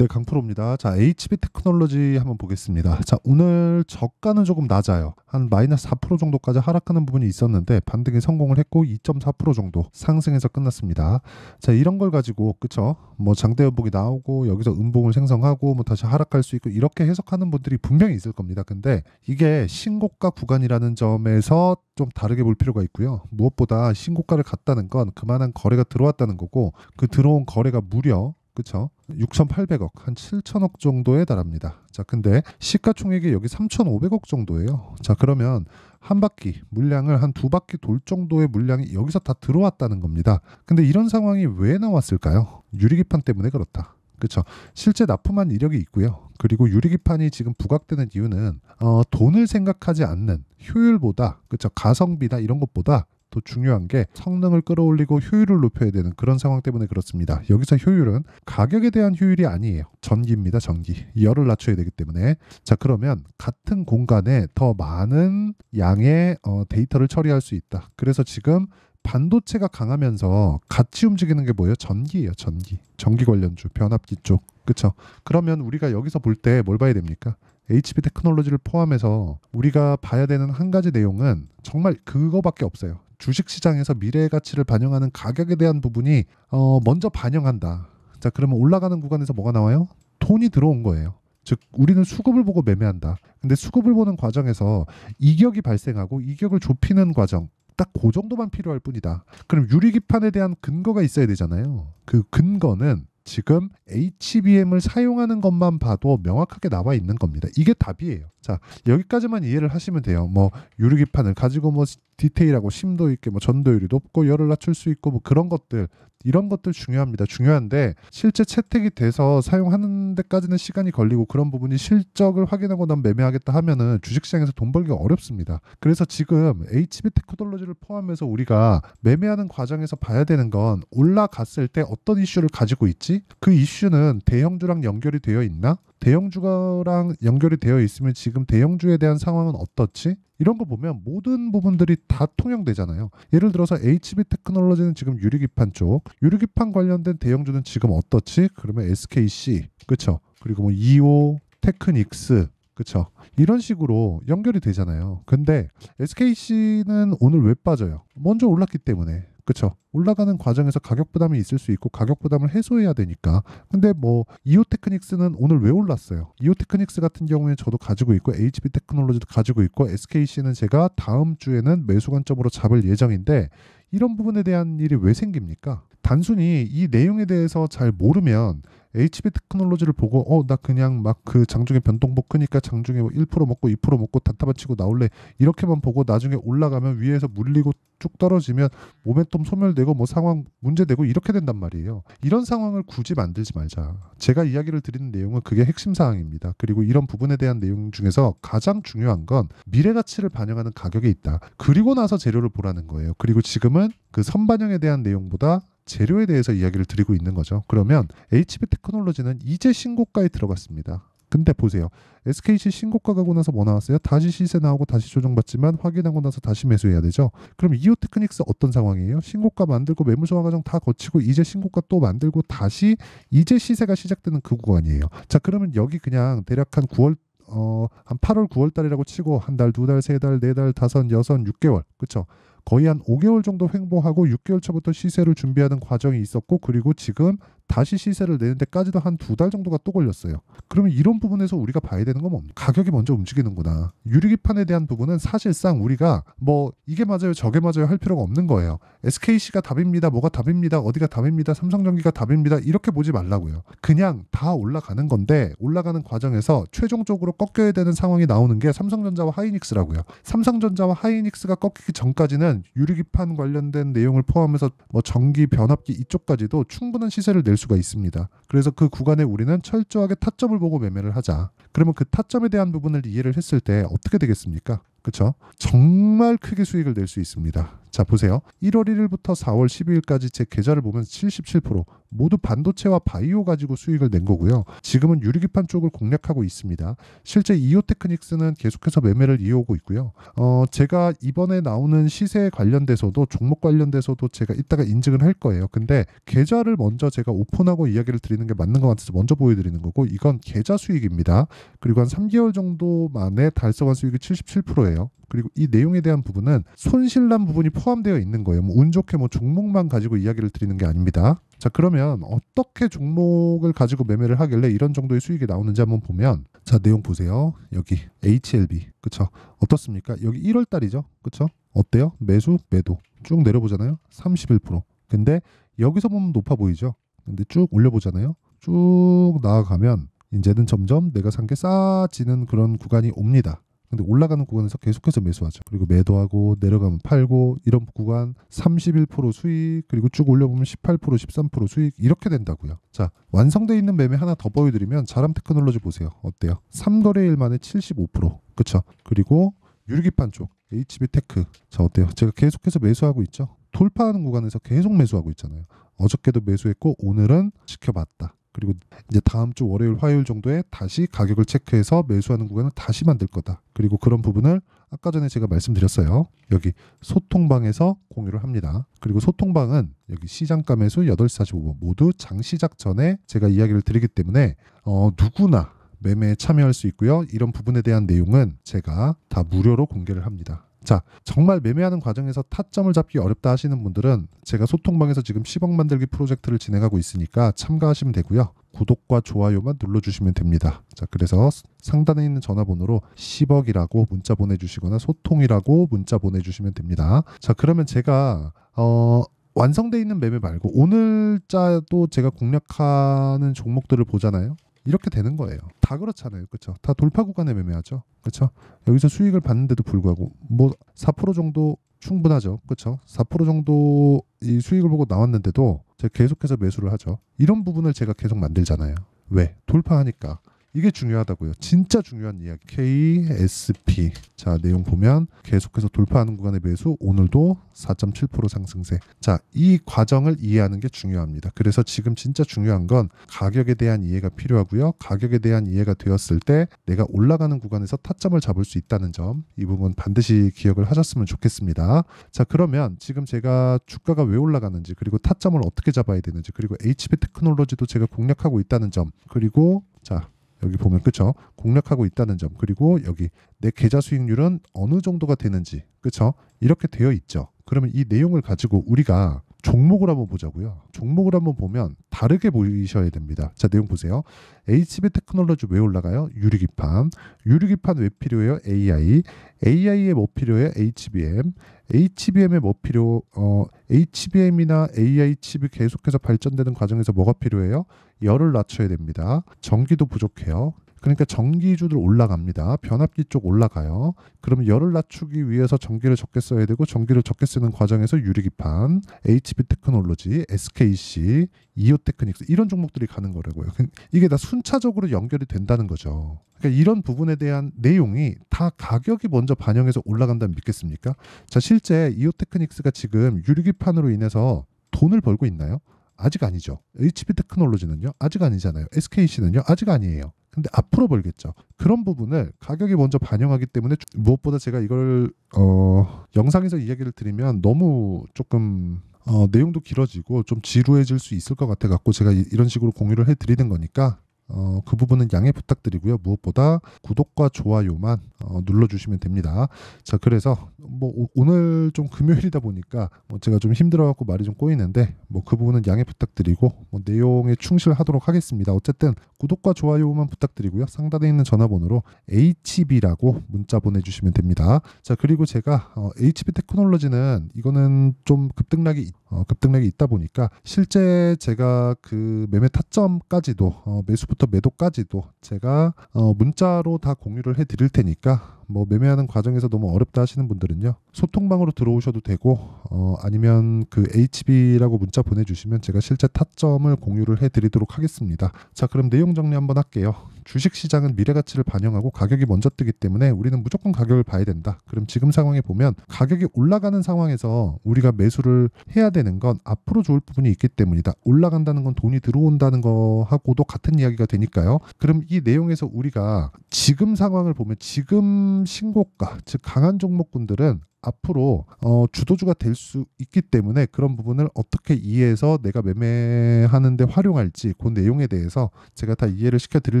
네, 강프로입니다. 자, HB 테크놀로지 한번 보겠습니다. 자, 오늘 저가는 조금 낮아요. 한 마이너스 4% 정도까지 하락하는 부분이 있었는데 반등에 성공을 했고 2.4% 정도 상승해서 끝났습니다. 자, 이런 걸 가지고 그쵸? 뭐 장대 연복이 나오고 여기서 음봉을 생성하고 뭐 다시 하락할 수 있고 이렇게 해석하는 분들이 분명히 있을 겁니다. 근데 이게 신고가 구간이라는 점에서 좀 다르게 볼 필요가 있고요. 무엇보다 신고가를 갔다는 건 그만한 거래가 들어왔다는 거고 그 들어온 거래가 무려 그렇죠? 6,800억 한 7천억 정도에 달합니다. 자, 근데 시가총액이 여기 3,500억 정도예요. 자, 그러면 한 바퀴 물량을 한 두 바퀴 돌 정도의 물량이 여기서 다 들어왔다는 겁니다. 근데 이런 상황이 왜 나왔을까요? 유리기판 때문에 그렇다. 그쵸 실제 납품한 이력이 있고요. 그리고 유리기판이 지금 부각되는 이유는 어, 돈을 생각하지 않는 효율보다 그쵸 가성비나 이런 것보다 또 중요한 게 성능을 끌어올리고 효율을 높여야 되는 그런 상황 때문에 그렇습니다. 여기서 효율은 가격에 대한 효율이 아니에요. 전기입니다. 전기. 열을 낮춰야 되기 때문에 자 그러면 같은 공간에 더 많은 양의 어, 데이터를 처리할 수 있다. 그래서 지금 반도체가 강하면서 같이 움직이는 게 뭐예요? 전기예요, 전기. 전기 관련주, 변압기 쪽. 그렇죠? 그러면 우리가 여기서 볼 때 뭘 봐야 됩니까? HP 테크놀로지를 포함해서 우리가 봐야 되는 한 가지 내용은 정말 그거밖에 없어요. 주식시장에서 미래의 가치를 반영하는 가격에 대한 부분이 어, 먼저 반영한다. 자 그러면 올라가는 구간에서 뭐가 나와요? 돈이 들어온 거예요. 즉 우리는 수급을 보고 매매한다. 근데 수급을 보는 과정에서 이격이 발생하고 이격을 좁히는 과정 딱 그 정도만 필요할 뿐이다. 그럼 유리기판에 대한 근거가 있어야 되잖아요. 그 근거는 지금 HBM을 사용하는 것만 봐도 명확하게 나와 있는 겁니다. 이게 답이에요. 자, 여기까지만 이해를 하시면 돼요. 뭐 유리기판을 가지고 뭐 디테일하고 심도 있게 뭐 전도율이 높고 열을 낮출 수 있고 뭐 그런 것들 이런 것들 중요합니다. 중요한데 실제 채택이 돼서 사용하는 데까지는 시간이 걸리고 그런 부분이 실적을 확인하고 난 매매하겠다 하면은 주식시장에서 돈 벌기가 어렵습니다. 그래서 지금 HB 테크놀로지를 포함해서 우리가 매매하는 과정에서 봐야 되는 건 올라갔을 때 어떤 이슈를 가지고 있지? 그 이슈는 대형주랑 연결이 되어 있나? 대형주랑 가 연결이 되어 있으면 지금 대형주에 대한 상황은 어떻지? 이런 거 보면 모든 부분들이 다 통용되잖아요. 예를 들어서 HB 테크놀로지는 지금 유리기판 쪽, 유리기판 관련된 대형주는 지금 어떻지? 그러면 SKC, 그쵸? 그리고 뭐 이오, 테크닉스, 그쵸? 이런 식으로 연결이 되잖아요. 근데 SKC는 오늘 왜 빠져요? 먼저 올랐기 때문에. 그렇죠. 올라가는 과정에서 가격 부담이 있을 수 있고 가격 부담을 해소해야 되니까. 근데 뭐 이오 테크닉스는 오늘 왜 올랐어요? 이오 테크닉스 같은 경우에 저도 가지고 있고 HB 테크놀로지도 가지고 있고 SKC는 제가 다음 주에는 매수 관점으로 잡을 예정인데 이런 부분에 대한 일이 왜 생깁니까? 단순히 이 내용에 대해서 잘 모르면 HB 테크놀로지를 보고 어 나 그냥 막 그 장중에 변동폭 크니까 장중에 뭐1% 먹고 2% 먹고 단타만 치고 나올래 이렇게만 보고 나중에 올라가면 위에서 물리고 쭉 떨어지면 모멘텀 소멸되고 뭐 상황 문제되고 이렇게 된단 말이에요. 이런 상황을 굳이 만들지 말자. 제가 이야기를 드리는 내용은 그게 핵심 사항입니다. 그리고 이런 부분에 대한 내용 중에서 가장 중요한 건 미래 가치를 반영하는 가격에 있다. 그리고 나서 재료를 보라는 거예요. 그리고 지금은 그 선반영에 대한 내용보다 재료에 대해서 이야기를 드리고 있는 거죠. 그러면 HB 테크놀로지는 이제 신고가에 들어갔습니다. 근데 보세요. SKC 신고가 가고 나서 뭐 나왔어요? 다시 시세 나오고 다시 조정받지만 확인하고 나서 다시 매수해야 되죠. 그럼 이오 테크닉스 어떤 상황이에요? 신고가 만들고 매물 소화 과정 다 거치고 이제 신고가 또 만들고 다시 이제 시세가 시작되는 그 구간이에요. 자, 그러면 여기 그냥 대략 한 9월 어, 한 8월, 9월 달이라고 치고 한 달, 두 달, 세 달, 네 달, 다섯, 여섯, 6개월. 그렇죠? 거의 한 5개월 정도 횡보하고 6개월 차부터 시세를 준비하는 과정이 있었고 그리고 지금 다시 시세를 내는 데까지도 한 두 달 정도가 또 걸렸어요. 그러면 이런 부분에서 우리가 봐야 되는 건 뭡니까? 가격이 먼저 움직이는구나. 유리기판에 대한 부분은 사실상 우리가 뭐 이게 맞아요, 저게 맞아요 할 필요가 없는 거예요. SKC가 답입니다, 뭐가 답입니다, 어디가 답입니다, 삼성전기가 답입니다 이렇게 보지 말라고요. 그냥 다 올라가는 건데 올라가는 과정에서 최종적으로 꺾여야 되는 상황이 나오는 게 삼성전자와 하이닉스라고요. 삼성전자와 하이닉스가 꺾이기 전까지는 유리기판 관련된 내용을 포함해서 뭐 전기 변압기 이쪽까지도 충분한 시세를 낼 수가 있습니다. 그래서 그 구간에 우리는 철저하게 타점을 보고 매매를 하자. 그러면 그 타점에 대한 부분을 이해를 했을 때 어떻게 되겠습니까? 그렇죠? 정말 크게 수익을 낼 수 있습니다. 자 보세요. 1월 1일부터 4월 12일까지 제 계좌를 보면 77% 모두 반도체와 바이오 가지고 수익을 낸 거고요. 지금은 유리기판 쪽을 공략하고 있습니다. 실제 이오테크닉스는 계속해서 매매를 이어오고 있고요. 어, 제가 이번에 나오는 시세 관련돼서도 종목 관련돼서도 제가 이따가 인증을 할 거예요. 근데 계좌를 먼저 제가 오픈하고 이야기를 드리는 게 맞는 것 같아서 먼저 보여드리는 거고 이건 계좌 수익입니다. 그리고 한 3개월 정도 만에 달성한 수익이 77%예요. 그리고 이 내용에 대한 부분은 손실난 부분이 포함되어 있는 거예요. 뭐운 좋게 뭐 종목만 가지고 이야기를 드리는 게 아닙니다. 자 그러면 어떻게 종목을 가지고 매매를 하길래 이런 정도의 수익이 나오는지 한번 보면 자 내용 보세요 여기 HLB 그쵸 어떻습니까 여기 1월 달이죠 그쵸 어때요 매수 매도 쭉 내려보잖아요 31% 근데 여기서 보면 높아 보이죠 근데 쭉 올려보잖아요 쭉 나아가면 이제는 점점 내가 산 게 싸지는 그런 구간이 옵니다 근데 올라가는 구간에서 계속해서 매수하죠. 그리고 매도하고 내려가면 팔고 이런 구간 31% 수익 그리고 쭉 올려보면 18% 13% 수익 이렇게 된다고요. 자 완성돼 있는 매매 하나 더 보여드리면 자람 테크놀로지 보세요. 어때요? 3거래일 만에 75% 그쵸? 그리고 유리기판 쪽 HB테크 자 어때요? 제가 계속해서 매수하고 있죠. 돌파하는 구간에서 계속 매수하고 있잖아요. 어저께도 매수했고 오늘은 지켜봤다. 그리고 이제 다음 주 월요일 화요일 정도에 다시 가격을 체크해서 매수하는 구간을 다시 만들 거다. 그리고 그런 부분을 아까 전에 제가 말씀드렸어요. 여기 소통방에서 공유를 합니다. 그리고 소통방은 여기 시장가 매수 8시45분 모두 장 시작 전에 제가 이야기를 드리기 때문에 어, 누구나 매매에 참여할 수 있고요. 이런 부분에 대한 내용은 제가 다 무료로 공개를 합니다. 자, 정말 매매하는 과정에서 타점을 잡기 어렵다 하시는 분들은 제가 소통방에서 지금 10억 만들기 프로젝트를 진행하고 있으니까 참가하시면 되고요. 구독과 좋아요만 눌러주시면 됩니다. 자, 그래서 상단에 있는 전화번호로 10억이라고 문자 보내주시거나 소통이라고 문자 보내주시면 됩니다. 자, 그러면 제가 어, 완성돼 있는 매매 말고 오늘자도 제가 공략하는 종목들을 보잖아요. 이렇게 되는 거예요. 다 그렇잖아요. 그렇죠? 다 돌파 구간에 매매하죠. 그렇죠? 여기서 수익을 받는데도 불구하고 뭐 4% 정도 충분하죠. 그렇죠? 4% 정도 이 수익을 보고 나왔는데도 제가 계속해서 매수를 하죠. 이런 부분을 제가 계속 만들잖아요. 왜? 돌파하니까. 이게 중요하다고요. 진짜 중요한 이야기. KSP. 자, 내용 보면 계속해서 돌파하는 구간의 매수 오늘도 4.7% 상승세. 자, 이 과정을 이해하는 게 중요합니다. 그래서 지금 진짜 중요한 건 가격에 대한 이해가 필요하고요. 가격에 대한 이해가 되었을 때 내가 올라가는 구간에서 타점을 잡을 수 있다는 점. 이 부분 반드시 기억을 하셨으면 좋겠습니다. 자, 그러면 지금 제가 주가가 왜 올라가는지 그리고 타점을 어떻게 잡아야 되는지 그리고 HP 테크놀로지도 제가 공략하고 있다는 점. 그리고 자, 여기 보면 그쵸 공략하고 있다는 점 그리고 여기 내 계좌 수익률은 어느 정도가 되는지 그쵸 이렇게 되어 있죠 그러면 이 내용을 가지고 우리가 종목을 한번 보자고요. 종목을 한번 보면 다르게 보이셔야 됩니다. 자 내용 보세요. HB 테크놀로지 왜 올라가요? 유리기판. 유리기판 왜 필요해요? AI. AI에 뭐 필요해요? HBM. HBM에 뭐 필요? 어, HBM이나 AI 칩이 계속해서 발전되는 과정에서 뭐가 필요해요? 열을 낮춰야 됩니다. 전기도 부족해요. 그러니까 전기주들 올라갑니다. 변압기 쪽 올라가요. 그러면 열을 낮추기 위해서 전기를 적게 써야 되고 전기를 적게 쓰는 과정에서 유리기판, HB 테크놀로지, SKC, 이오 테크닉스 이런 종목들이 가는 거라고요. 그 이게 다 순차적으로 연결이 된다는 거죠. 그러니까 이런 부분에 대한 내용이 다 가격이 먼저 반영해서 올라간다면 믿겠습니까? 자, 실제 이오 테크닉스가 지금 유리기판으로 인해서 돈을 벌고 있나요? 아직 아니죠. HP 테크놀로지는요? 아직 아니잖아요. SKC는요? 아직 아니에요. 근데 앞으로 벌겠죠. 그런 부분을 가격이 먼저 반영하기 때문에 무엇보다 제가 이걸 어, 영상에서 이야기를 드리면 너무 조금 어, 내용도 길어지고 좀 지루해질 수 있을 것 같아 갖고 제가 이, 이런 식으로 공유를 해드리는 거니까 어, 그 부분은 양해 부탁드리고요. 무엇보다 구독과 좋아요만 어, 눌러주시면 됩니다. 자, 그래서 뭐 오, 오늘 좀 금요일이다 보니까 뭐 제가 좀 힘들어갖고 말이 좀 꼬이는데 뭐 그 부분은 양해 부탁드리고 뭐 내용에 충실하도록 하겠습니다. 어쨌든 구독과 좋아요만 부탁드리고요. 상단에 있는 전화번호로 HB라고 문자 보내주시면 됩니다. 자 그리고 제가 어, HB 테크놀로지는 이거는 좀 급등락이 어, 급등락이 있다 보니까 실제 제가 그 매매 타점까지도 어, 매수부터 매도까지도 제가 어, 문자로 다 공유를 해드릴 테니까 뭐 매매하는 과정에서 너무 어렵다 하시는 분들은요 소통방으로 들어오셔도 되고 어, 아니면 그 HB라고 문자 보내주시면 제가 실제 타점을 공유를 해드리도록 하겠습니다. 자 그럼 내용 정리 한번 할게요. 주식 시장은 미래 가치를 반영하고 가격이 먼저 뜨기 때문에 우리는 무조건 가격을 봐야 된다. 그럼 지금 상황에 보면 가격이 올라가는 상황에서 우리가 매수를 해야 되는 건 앞으로 좋을 부분이 있기 때문이다. 올라간다는 건 돈이 들어온다는 거하고도 같은 이야기가 되니까요. 그럼 이 내용에서 우리가 지금 상황을 보면 지금 신고가 즉 강한 종목군들은 앞으로 어, 주도주가 될 수 있기 때문에 그런 부분을 어떻게 이해해서 내가 매매하는데 활용할지 그 내용에 대해서 제가 다 이해를 시켜드릴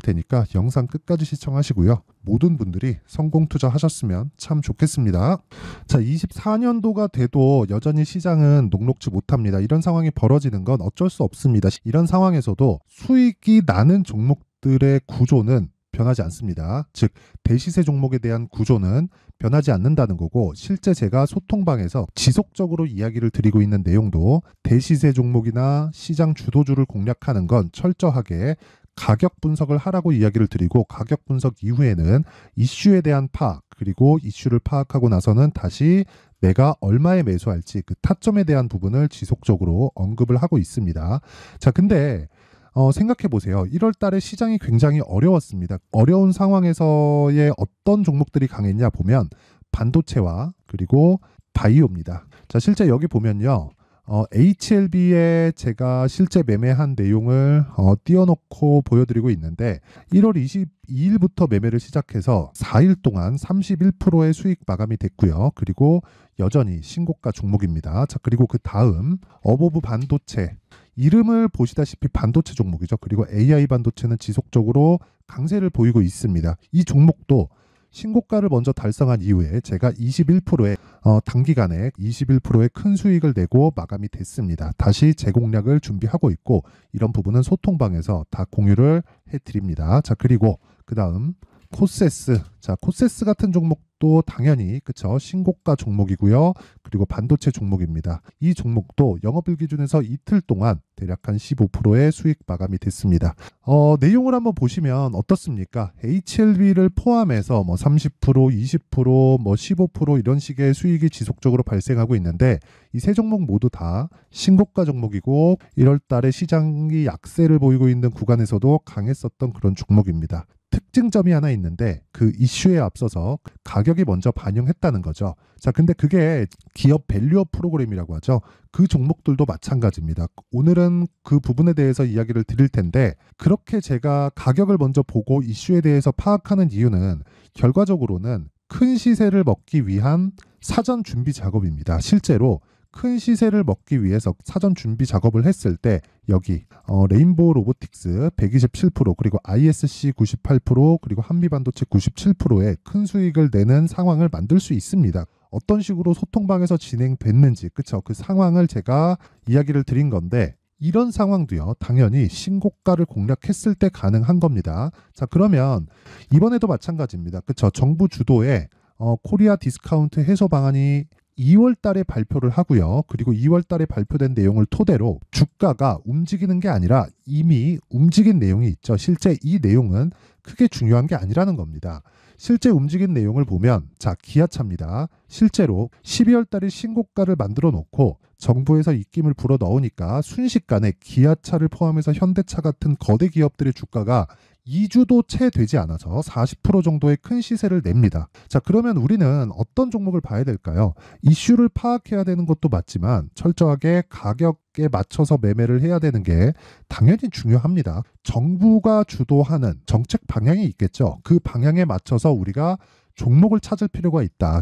테니까 영상 끝까지 시청하시고요. 모든 분들이 성공 투자하셨으면 참 좋겠습니다. 자, 24년도가 돼도 여전히 시장은 녹록지 못합니다. 이런 상황이 벌어지는 건 어쩔 수 없습니다. 이런 상황에서도 수익이 나는 종목들의 구조는 변하지 않습니다. 즉 대시세 종목에 대한 구조는 변하지 않는다는 거고 실제 제가 소통방에서 지속적으로 이야기를 드리고 있는 내용도 대시세 종목이나 시장 주도주를 공략하는 건 철저하게 가격 분석을 하라고 이야기를 드리고 가격 분석 이후에는 이슈에 대한 파악 그리고 이슈를 파악하고 나서는 다시 내가 얼마에 매수할지 그 타점에 대한 부분을 지속적으로 언급을 하고 있습니다. 자, 근데 어, 생각해 보세요. 1월 달에 시장이 굉장히 어려웠습니다. 어려운 상황에서의 어떤 종목들이 강했냐 보면 반도체와 그리고 바이오입니다. 자, 실제 여기 보면요. 어, HLB에 제가 실제 매매한 내용을 어, 띄워놓고 보여드리고 있는데 1월 22일부터 매매를 시작해서 4일 동안 31%의 수익 마감이 됐고요. 그리고 여전히 신고가 종목입니다. 자 그리고 그 다음 어버브 반도체 이름을 보시다시피 반도체 종목이죠. 그리고 AI 반도체는 지속적으로 강세를 보이고 있습니다. 이 종목도 신고가를 먼저 달성한 이후에 제가 21%의 어, 단기간에 21%의 큰 수익을 내고 마감이 됐습니다. 다시 재 공략을 준비하고 있고 이런 부분은 소통방에서 다 공유를 해드립니다. 자 그리고 그 다음 코세스. 자, 코세스 같은 종목도 당연히 그쵸 신고가 종목이고요. 그리고 반도체 종목입니다. 이 종목도 영업일 기준에서 이틀 동안 대략 한 15%의 수익 마감이 됐습니다. 어, 내용을 한번 보시면 어떻습니까? HLB를 포함해서 뭐 30%, 20%, 뭐 15% 이런 식의 수익이 지속적으로 발생하고 있는데 이 세 종목 모두 다 신고가 종목이고 1월 달에 시장이 약세를 보이고 있는 구간에서도 강했었던 그런 종목입니다. 특징점이 하나 있는데 그 이슈에 앞서서 가격이 먼저 반영했다는 거죠. 자, 근데 그게 기업 밸류업 프로그램이라고 하죠. 그 종목들도 마찬가지입니다. 오늘은 그 부분에 대해서 이야기를 드릴 텐데 그렇게 제가 가격을 먼저 보고 이슈에 대해서 파악하는 이유는 결과적으로는 큰 시세를 먹기 위한 사전 준비 작업입니다. 실제로 큰 시세를 먹기 위해서 사전 준비 작업을 했을 때 여기 어, 레인보우 로보틱스 127% 그리고 ISC 98% 그리고 한미반도체 97%의 큰 수익을 내는 상황을 만들 수 있습니다. 어떤 식으로 소통방에서 진행됐는지 그쵸 그 상황을 제가 이야기를 드린 건데 이런 상황도요, 당연히 신고가를 공략했을 때 가능한 겁니다. 자, 그러면 이번에도 마찬가지입니다. 그쵸? 정부 주도의 어, 코리아 디스카운트 해소 방안이 2월 달에 발표를 하고요. 그리고 2월 달에 발표된 내용을 토대로 주가가 움직이는 게 아니라 이미 움직인 내용이 있죠. 실제 이 내용은 크게 중요한 게 아니라는 겁니다. 실제 움직인 내용을 보면 자, 기아차입니다. 실제로 12월 달에 신고가를 만들어 놓고 정부에서 입김을 불어 넣으니까 순식간에 기아차를 포함해서 현대차 같은 거대 기업들의 주가가 2주도채 되지 않아서 40% 정도의 큰 시세를 냅니다. 자, 그러면 우리는 어떤 종목을 봐야 될까요? 이슈를 파악해야 되는 것도 맞지만 철저하게 가격에 맞춰서 매매를 해야 되는 게 당연히 중요합니다. 정부가 주도하는 정책 방향이 있겠죠. 그 방향에 맞춰서 우리가 종목을 찾을 필요가 있다.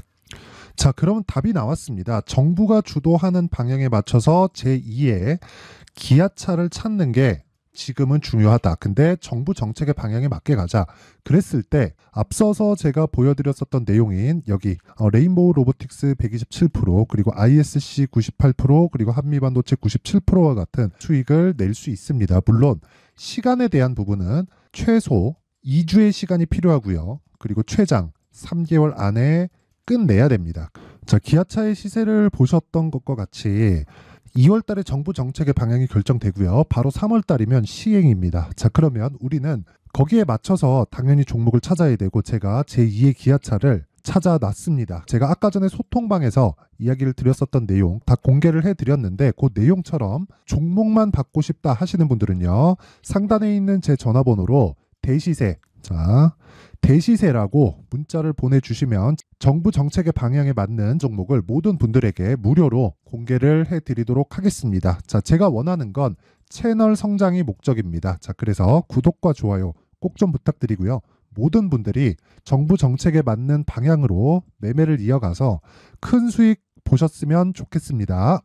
자, 그러면 답이 나왔습니다. 정부가 주도하는 방향에 맞춰서 제2의 기아차를 찾는 게 지금은 중요하다. 근데 정부 정책의 방향에 맞게 가자. 그랬을 때 앞서서 제가 보여드렸었던 내용인 여기 어, 레인보우 로보틱스 127% 그리고 ISC 98% 그리고 한미반도체 97%와 같은 수익을 낼 수 있습니다. 물론 시간에 대한 부분은 최소 2주의 시간이 필요하고요. 그리고 최장 3개월 안에 끝내야 됩니다. 자, 기아차의 시세를 보셨던 것과 같이 2월 달에 정부 정책의 방향이 결정되고요. 바로 3월 달이면 시행입니다. 자, 그러면 우리는 거기에 맞춰서 당연히 종목을 찾아야 되고 제가 제2의 기아차를 찾아놨습니다. 제가 아까 전에 소통방에서 이야기를 드렸었던 내용 다 공개를 해드렸는데 그 내용처럼 종목만 받고 싶다 하시는 분들은요. 상단에 있는 제 전화번호로 대시세 자, 대시세라고 문자를 보내주시면 정부 정책의 방향에 맞는 종목을 모든 분들에게 무료로 공개를 해드리도록 하겠습니다. 자, 제가 원하는 건 채널 성장이 목적입니다. 자, 그래서 구독과 좋아요 꼭 좀 부탁드리고요. 모든 분들이 정부 정책에 맞는 방향으로 매매를 이어가서 큰 수익 보셨으면 좋겠습니다.